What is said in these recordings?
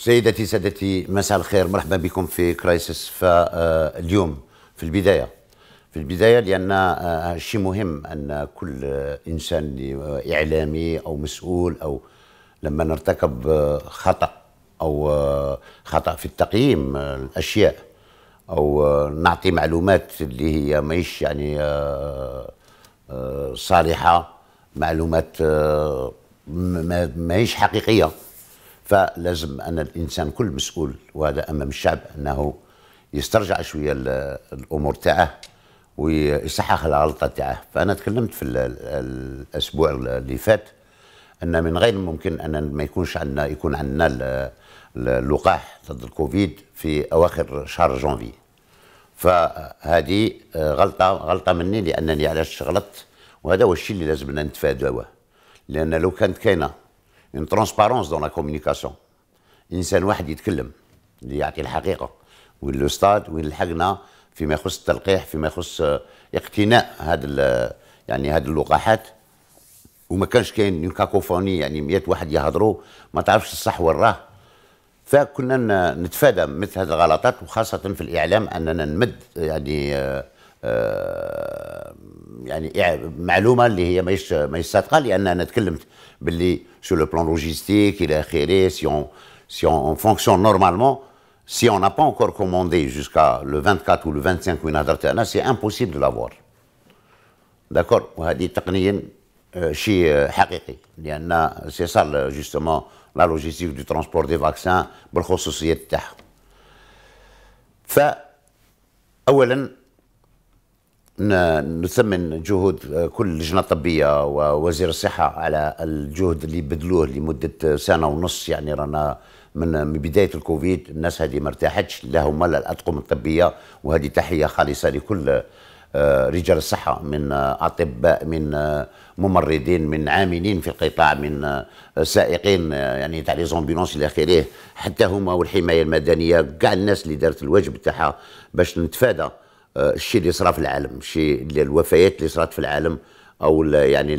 سيداتي سادتي مساء الخير مرحبا بكم في كرايسيس فاليوم آه، في البدايه في البدايه لان آه، شيء مهم ان كل انسان اعلامي او مسؤول او لما نرتكب آه، خطا او خطا في التقييم الاشياء او نعطي معلومات اللي هي ماهيش يعني صالحه معلومات ماهيش حقيقيه فلازم أن الإنسان كل مسؤول وهذا أمام الشعب أنه يسترجع شوية الأمور تاعه ويصحح الغلطة تاعه فأنا تكلمت في الأسبوع اللي فات أن من غير الممكن أن ما يكونش عندنا يكون عندنا اللقاح ضد الكوفيد في أواخر شهر جانفي فهذه غلطة غلطة مني لأنني علاش غلطت وهذا هو الشيء اللي لازمنا نتفاداوه لأن لو كانت كاينة اون ترونسبارونس دون لا كومونيكاسيون انسان واحد يتكلم اللي يعطي الحقيقه وين لو ستاد وين لحقنا فيما يخص التلقيح فيما يخص اقتناء هذا يعني هاد اللقاحات وما كانش كاين كاكوفوني يعني 100 واحد يهضروا ما تعرفش الصح وين راه فكنا نتفادى مثل هذه الغلطات وخاصه في الاعلام اننا نمد يعني آه، يعني معلومه اللي هي ماهيش ماهيش صادقه لان انا تكلمت باللي سو لو بلان لوجيستيك الى اخره سي اون سي اون فونكسيون نورمالمون si on n'a pas encore commandé سي امبوسيبل 24 ou داكور 25 تقنيا impossible آه، حقيقي لان سي سا جوستومون لا لوجيستيك دو ترونسبور دي فاكسان بالخصوصيات بالخصوصية فا اولا نثمن جهود آه، كل اللجنه الطبيه ووزير الصحه على الجهد اللي بذلوه لمده سنه ونص يعني رانا من بدايه الكوفيد الناس هذه ما ارتاحتش لا هما لا الاطقم الطبيه وهذه تحيه خالصه لكل آه، رجال الصحه من آه، اطباء من ممرضين من عاملين في القطاع من سائقين يعني تاع لي زومبيلونس الى اخره حتى هما والحمايه المدنيه كاع الناس اللي دارت الواجب تاعها باش نتفادى آه، الشيء اللي صرا في العالم الشيء الوفيات اللي صرات في العالم او يعني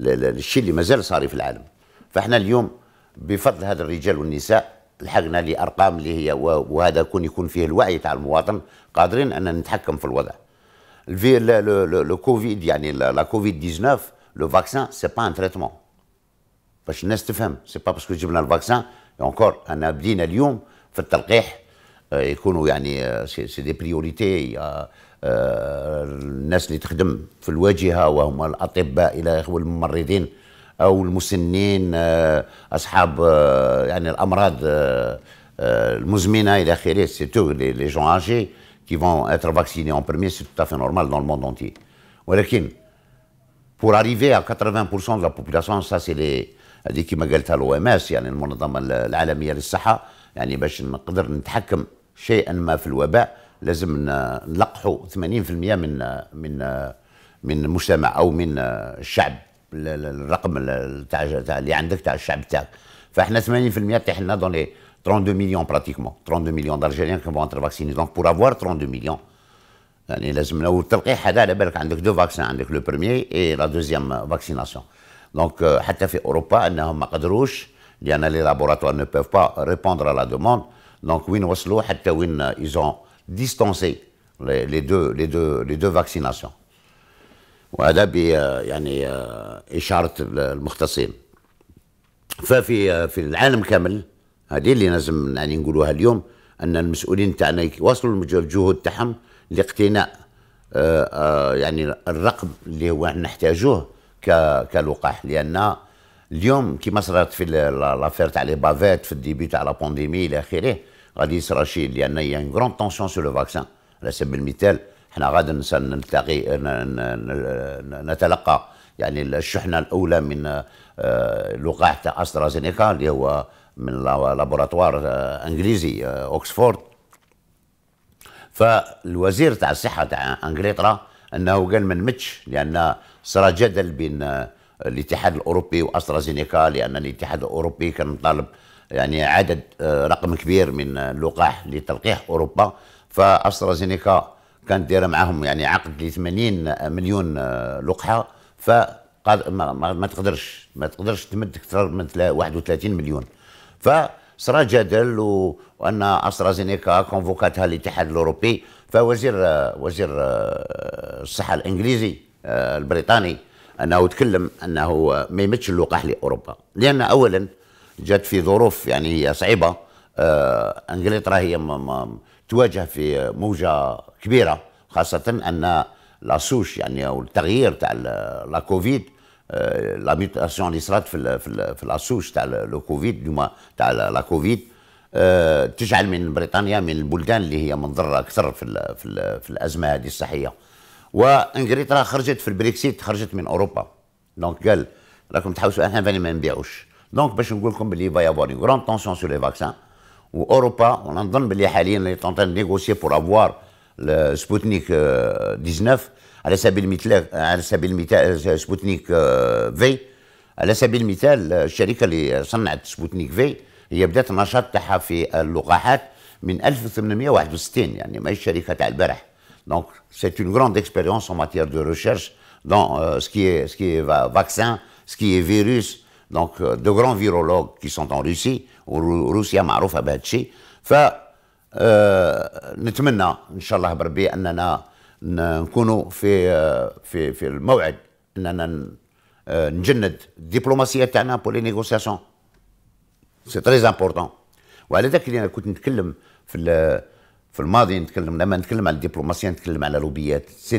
الشيء اللي مازال صاري في العالم فاحنا اليوم بفضل هذا الرجال والنساء لحقنا لارقام اللي هي وهذا يكون يكون فيه الوعي تاع المواطن قادرين ان نتحكم في الوضع الفي لو كوفيد يعني لا كوفيد 19 لو فاكسان سي با ان تريتمون باش الناس تفهم سي با باسكو جبنا الفاكسان اونكور انا بدينا اليوم في التلقيح آه، يكونوا يعني آه، سي دي بريوريتي آه، الناس اللي تخدم في الواجهه وهم الاطباء الى والممرضين او المسنين اصحاب يعني الامراض المزمنه الى اخره سيتو لي جون اجي كي فون اتر فاكسيني اون برومي سي تافي نورمال دون الموند dans ولكن pour arriver à 80% de la population, ça c'est les هذه كما قالتها الاو ام اس يعني المنظمه العالميه للصحه يعني باش نقدر نتحكم شيئا ما في الوباء لازم نلقحوا 80% من من من المجتمع او من الشعب الرقم تاع اللي عندك تاع الشعب تاعك فاحنا 80% تاعنا لنا دون لي 32 مليون براتيكمون 32 مليون دارجيريان qui vont فاكسيني دونك بور افوار 32 مليون يعني لو والتلقيح هذا على بالك عندك دو فاكسين عندك لو بروميي اي لا دوزيام فاكسيناسيون دونك حتى في اوروبا انهم ما قدروش لان لي لابوراتوار نو بوف با ريبوندر على لا دوموند Donc, وين وصلوا حتى وين ils ont distancé les, les deux les deux les deux vaccinations. وهذا ب يعني إشارة المختصين. ففي في العالم كامل هذه اللي لازم يعني نقولوها اليوم ان المسؤولين تاعنا يواصلوا الجهود تاعهم لاقتناء يعني الرقم اللي هو نحتاجوه كلقاح لان اليوم كيما صرات في لافير تاع لي بافيت في الديبي تاع لا بانديمي الى اخره غادي يصرى شي لان هي اون كرون تونسيون سو لو فاكسان على سبيل المثال حنا غادي نلتقي نتلقى يعني الشحنه الاولى من آه، لقاح تاع استرازينيكا اللي هو من لابوراتوار آه، انجليزي اوكسفورد آه، فالوزير تاع الصحه تاع انجلترا انه قال ما نمتش لان صرا جدل بين الاتحاد الاوروبي واسترازينيكا لان الاتحاد الاوروبي كان طالب يعني عدد آه، رقم كبير من اللقاح لتلقيح اوروبا فاسترازينيكا كانت دايره معاهم يعني عقد ل 80 مليون آه، لقحه ف ما, ما تقدرش ما تقدرش تمد اكثر من 31 مليون فصرا جدل وان استرازينيكا كونفوكاتها الاتحاد الاوروبي فوزير آه، وزير الصحه الانجليزي البريطاني انه تكلم انه ما يمدش اللقاح لاوروبا لان اولا جات في ظروف يعني صعيبه آه انجلترا هي تواجه في موجه كبيره خاصه ان لاسوش يعني او التغيير تاع لا كوفيد آه، لا ميوتاسيون اللي صرات في في, لاسوش تاع لو كوفيد دوما تاع لا كوفيد آه، تجعل من بريطانيا من البلدان اللي هي منضره اكثر في الـ في, الـ في الازمه هذه الصحيه وانجلترا خرجت في البريكسيت خرجت من اوروبا دونك قال راكم تحوسوا احنا فاني ما نبيعوش دونك باش نقول لكم بلي فاي افوار غران تونسيون سو لي فاكسان واوروبا وانا نظن بلي حاليا لي تونتان نيغوسي بور افوار سبوتنيك 19 على سبيل المثال على سبيل المثال سبوتنيك في euh, على سبيل المثال الشركه اللي صنعت سبوتنيك في هي بدات النشاط تاعها في اللقاحات من 1861 يعني ماهيش شركه تاع البارح Donc, c'est une grande expérience en matière de recherche dans euh, ce qui est, ce qui vaccin, ce qui est virus. Donc, euh, de grands virologues qui sont en Russie, ou Russia Marouf Abadchi. Fait, نتمنى ان شاء nous بربي اننا nous pour nous négociations. diplomatie تاعنا important. C'est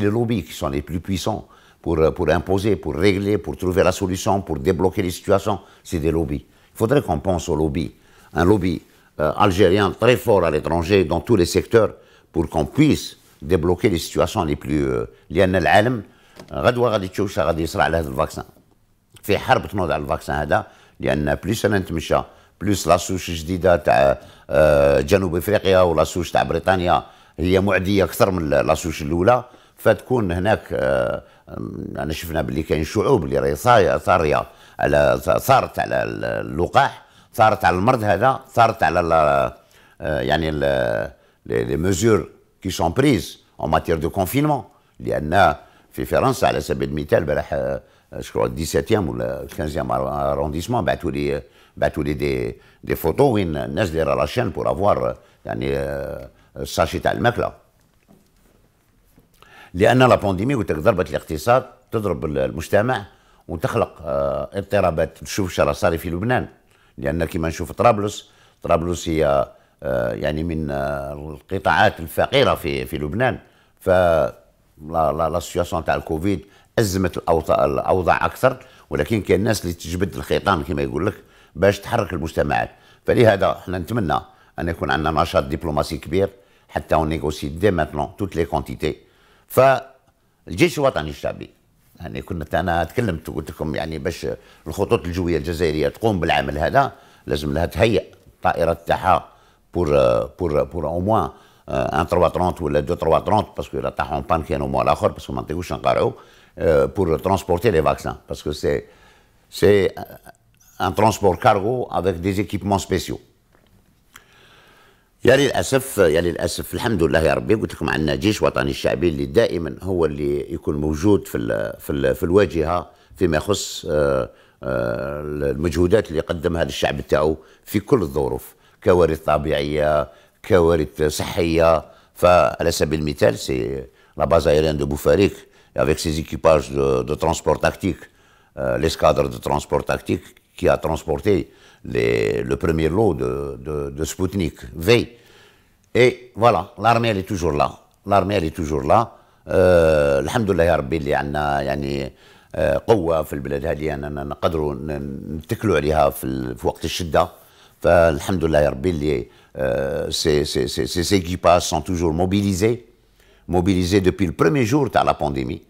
les lobbies qui sont les plus puissants pour imposer, pour régler, pour trouver la solution, pour débloquer les situations. C'est des lobbies. Il faudrait qu'on pense aux lobbies. Un lobby algérien très fort à l'étranger, dans tous les secteurs, pour qu'on puisse débloquer les situations les plus... Il y en a l'alum, il va y avoir des choses qui vont se avec le vaccin. Il y a une guerre contre ce vaccin, il y en plus, il y en a بلوس لاسوش الجديده تاع آه، جنوب افريقيا ولاسوش تاع بريطانيا هي معديه اكثر من لاسوش الاولى فتكون هناك آه، انا شفنا باللي كاين شعوب اللي راهي صاريه على صارت على اللقاح صارت على المرض هذا صارت على آه، يعني لي ميزور كي سون بريز اون ماتير دو كونفينمون لان في فرنسا على سبيل المثال بارح شكون 17 ولا 15 ارونديسمون بعثوا لي بعثوا لي دي دي فوتو وين الناس دايره لاشين بور افوار يعني الساشي تاع الماكله لان لا بانديمي قلت لك ضربت الاقتصاد تضرب المجتمع وتخلق آه، اضطرابات تشوف شرا صار في لبنان لان كما نشوف طرابلس طرابلس هي آه، يعني من آه، القطاعات الفقيره في في لبنان ف لا سيتياسيون تاع الكوفيد ازمت الاوضاع اكثر ولكن كاين الناس اللي تجبد الخيطان كما يقول لك باش تحرك المجتمعات فلهذا احنا نتمنى ان يكون عندنا نشاط دبلوماسي كبير حتى ونيغوسي دي ماتنون توت لي كونتيتي فالجيش الوطني الشعبي يعني كنت انا تكلمت قلت لكم يعني باش الخطوط الجويه الجزائريه تقوم بالعمل هذا لازم لها تهيئ الطائرات تاعها بور بور بور او موان ان 330 ولا 2 330 باسكو لا تاعهم بان كاين موان الاخر باسكو ما نطيقوش نقارعوا بور ترونسبورتي لي فاكسان باسكو سي سي un transport cargo avec des équipements spéciaux يا للاسف يا للاسف الحمد لله يا ربي قلت لكم عندنا جيش وطني الشعبي اللي دائما هو اللي يكون موجود في الـ في الـ في الواجهه فيما يخص آه، آه، المجهودات اللي قدمها للشعب تاعو في كل الظروف كوارث طبيعيه كوارث صحيه فعلى سبيل المثال سي لا باز ايريان دو بوفاريك افيك سي équipages دو ترونسبور تاكتيك tactique euh, l'escadre de qui a transporté les, le premier lot de, de, de Sputnik V. Et voilà, l'armée, elle est toujours là. L'armée, elle est toujours là. Euh, Alhamdoulilah, ya y اللي عندنا yani, قوة في البلاد هذه أننا نقدروا نتكلوا عليها في, في وقت الشدة فالحمد لله يا ربي اللي ces équipages sont toujours mobilisés, mobilisés depuis le premier jour de la pandémie.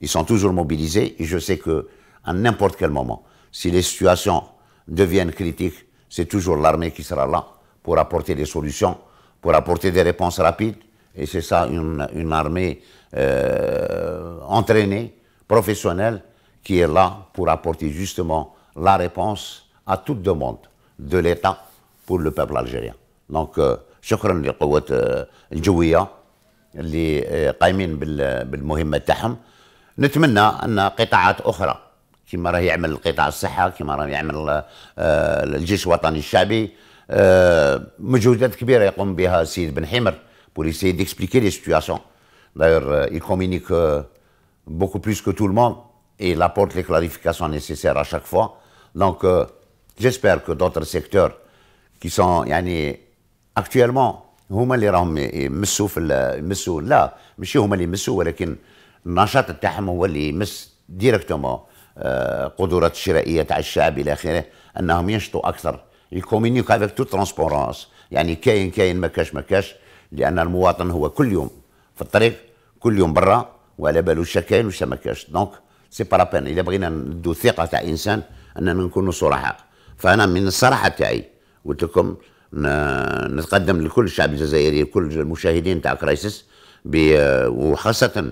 Ils sont toujours mobilisés et je sais que à n'importe quel moment, si les situations deviennent critiques, c'est toujours l'armée qui sera là pour apporter des solutions, pour apporter des réponses rapides. Et c'est ça une, une armée euh, entraînée, professionnelle, qui est là pour apporter justement la réponse à toute demande de l'État pour le peuple algérien. Donc, شكرا للقوات الجوية faire تاعهم espérons d'autres كما راه يعمل قطاع الصحه كما راه يعمل الجيش الوطني الشعبي مجهودات كبيره يقوم بها السيد بن حمر pour essayer d'expliquer les situations. D'ailleurs, il communique beaucoup plus que tout le monde et il apporte les clarifications nécessaires à chaque fois. Donc, j'espère que d'autres secteurs qui sont يعني, actuellement هما اللي راهم يمسوا في يمسوا لا ماشي هما اللي يمسوا ولكن النشاط تاعهم هو اللي يمس ديريكتومون آه، قدرات الشرائيه تاع الشعب الى اخره انهم ينشطوا اكثر يكومينيك افيك تو ترونسبورونس يعني كاين كاين ما كاش ما كاش لان المواطن هو كل يوم في الطريق كل يوم برا وعلى بالو شا كاين وشا ما كاش دونك سي با بان اذا بغينا ندو ثقه تاع انسان اننا نكونوا صرحاء فانا من الصراحه تاعي قلت لكم نتقدم لكل الشعب الجزائري وكل المشاهدين تاع كرايسيس وخاصه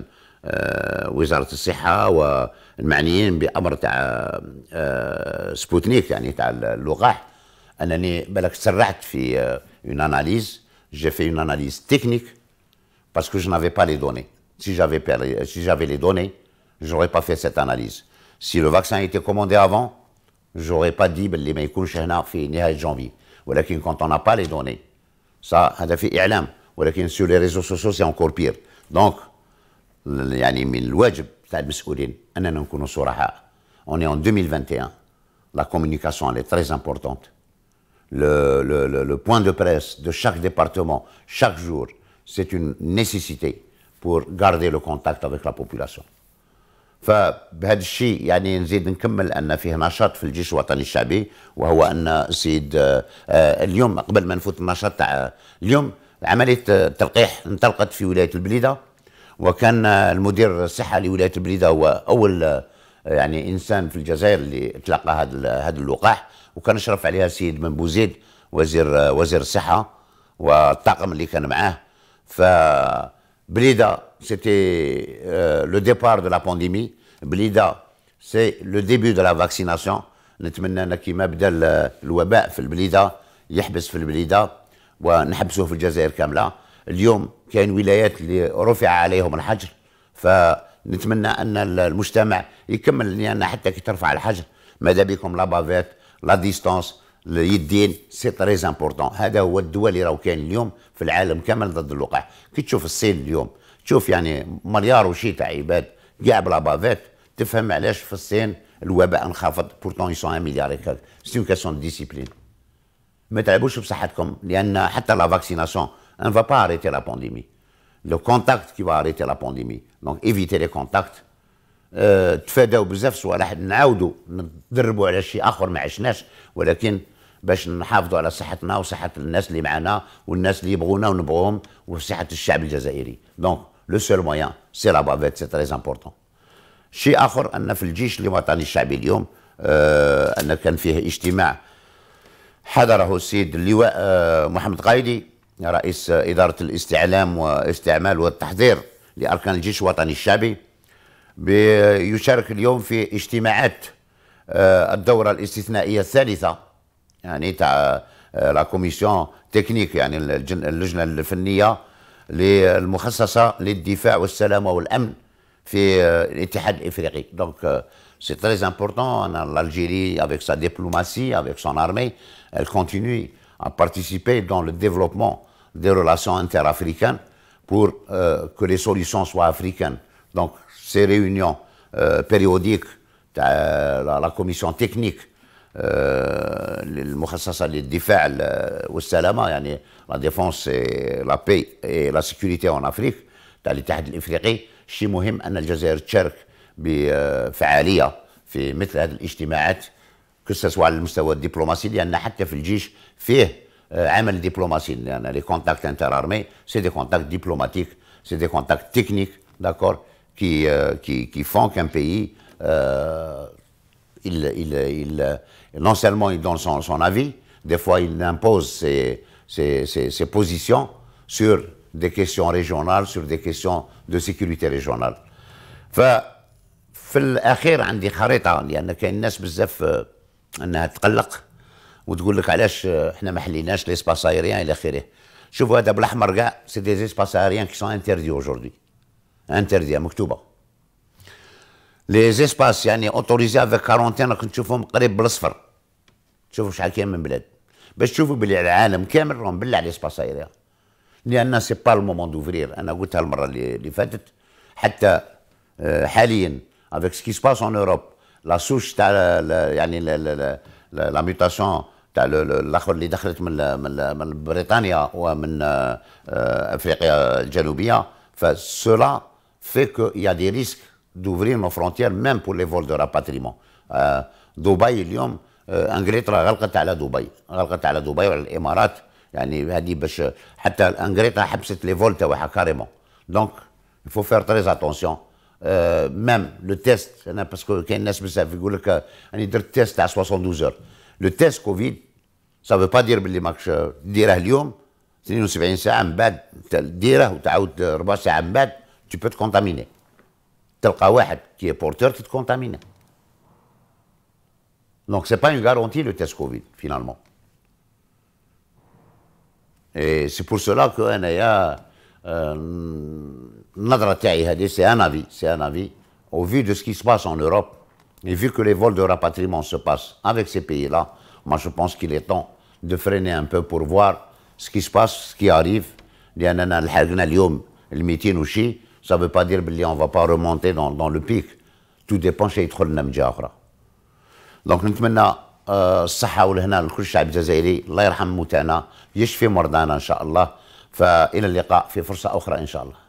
wizard الصحه والمعنيين بامر تاع سبوتنيك une analyse j'ai fait une analyse technique parce que je n'avais pas les données si j'avais si j'avais les données j'aurais pas fait cette analyse si le vaccin était commandé avant j'aurais pas dit que ما نهايه quand on n'a pas les données ça a في اعلام sur les réseaux sociaux c'est encore pire donc يعني من الواجب تاع المسؤولين اننا نكونوا صرحاء اوني اون 2021 لا كومونيكاسيون لي تري امبورطونت لو le, le, le, le point de presse de chaque département chaque jour c'est une nécessité pour garder le contact avec la population فبهذا الشيء يعني نزيد نكمل ان فيه نشاط في الجيش الوطني الشعبي وهو ان السيد اليوم قبل ما نفوت النشاط تاع اليوم عمليه التلقيح انطلقت في ولايه البليده وكان المدير الصحه لولايه البليده هو اول يعني انسان في الجزائر اللي اطلق هذا هذا اللقاح وكان اشرف عليها السيد من بوزيد وزير وزير الصحه والطاقم اللي كان معاه ف euh, بليده سيتي لو ديبار دو لا بانديمي بليده سي لو ديبي دو لا فاكسيناسيون نتمنى ان كيما بدا الوباء في البليده يحبس في البليده ونحبسوه في الجزائر كامله اليوم كاين ولايات اللي رفع عليهم الحجر فنتمنى ان المجتمع يكمل لان حتى كي ترفع الحجر ماذا بكم لا بافيت لا ديستونس اليدين سي تري امبورطون هذا هو الدواء اللي راهو كاين اليوم في العالم كامل ضد اللقاح كي تشوف الصين اليوم تشوف يعني مليار وشي تاع عباد كاع بلا بافيت تفهم علاش في الصين الوباء انخفض بورتون يسون ان مليار سي اون كاسيون ديسيبلين ما تعبوش بصحتكم لان حتى لا فاكسيناسيون On ne va pas arrêter la pandémie. Le contact qui va arrêter la pandémie. Donc éviter les contacts. تفاداو بزاف صوالح نعاودوا نتدربوا على شيء اخر ما عشناش ولكن باش نحافظوا على صحتنا وصحه الناس اللي معنا والناس اللي يبغونا ونبغوهم وصحه الشعب الجزائري دونك لو سول مويان سي لا بافيت سي تري امبورطون شيء اخر ان في الجيش الوطني الشعبي اليوم أه ان كان فيه اجتماع حضره السيد اللواء محمد قايدي رئيس إدارة الاستعلام واستعمال والتحضير لأركان الجيش الوطني الشعبي بيشارك اليوم في اجتماعات آه، الدورة الاستثنائية الثالثة يعني تاع آه، لا كوميسيون تكنيك يعني اللجنة الفنية المخصصة للدفاع والسلامة والأمن في آه، الاتحاد الإفريقي دونك تري euh، très ان الجيري افيك سا ديبلوماسي افيك سون ارمي ال continue ا بارتيسيبي دون لو ديفلوبمون des relations interafricaines pour euh, que les solutions soient africaines. Donc, ces réunions euh, périodiques euh, la commission technique qui s'occupe de la défense et la paix et la sécurité en Afrique de l'Union africaine, c'est important que le Jésuit soit en activité dans ces réunions, que ce soit au niveau diplomatique, parce que même dans le pays, il y a euh, hein, les contacts interarmés, c'est des contacts diplomatiques, c'est des contacts techniques, d'accord, qui euh, qui font qu'un pays, euh, il non seulement il donne son avis, des fois il impose ses ses positions sur des questions régionales, sur des questions de sécurité régionale. وتقول لك علاش احنا ما حليناش ليسباس ايريان الى اخره شوفوا هذا بالاحمر كاع سي دي سباس ايريان كي سون انتردي اوجوردي انتردي مكتوبه لي زيسباس يعني اوتوريزي افيك كارونتين راك تشوفهم قريب بالصفر تشوفوا شحال كاين من بلاد باش تشوفوا بلي العالم كامل راهم لي سباس ايريان لان سي با المومون دوفرير انا قلتها المره اللي فاتت حتى آه، حاليا افيك سكي سباس اون اوروب لا سوش تاع يعني لا ميوتاسيون تاع الاخر اللي دخلت من من, من بريطانيا ومن آه، افريقيا الجنوبيه فسولا في كو يا دي ريسك دوفرين نو فرونتيير ميم بور لي فول دو راباتريمون دبي اليوم آه، انجلترا غلقت على دبي، غلقت على دبي وعلى الامارات يعني هذه باش حتى انجلترا حبست لي فول تاعها كاريمون. دونك فو فير تريز اتونسيون ميم لو تيست انا باسكو كاين ناس بزاف يقول لك راني درت تيست تاع 72 اور لو تيست كوفيد Ça ne veut pas dire que ماكش تديرها 72 tu peux te contaminer. tu واحد qui est porteur tu te contamines. Donc c'est pas une garantie le test Covid finalement. Et c'est pour cela que hein, euh, c'est un avis, c'est un avis au vu de ce qui se passe en Europe et vu que les vols de rapatriement se passent avec ces pays-là, moi je pense qu'il est temps de freiner un peu pour voir ce qui se passe, ce qui arrive. لأننا لحقنا اليوم ال 200 وشي ça veut pas dire بلي اون va pas remonter dans, dans le pic tout dépend شي يدخل لنا من جهه اخرى دونك نتمنى الصحه والهنا لكل الشعب الجزائري الله يرحم موتانا يشفي مرضانا ان شاء الله فالى اللقاء في فرصه اخرى ان شاء الله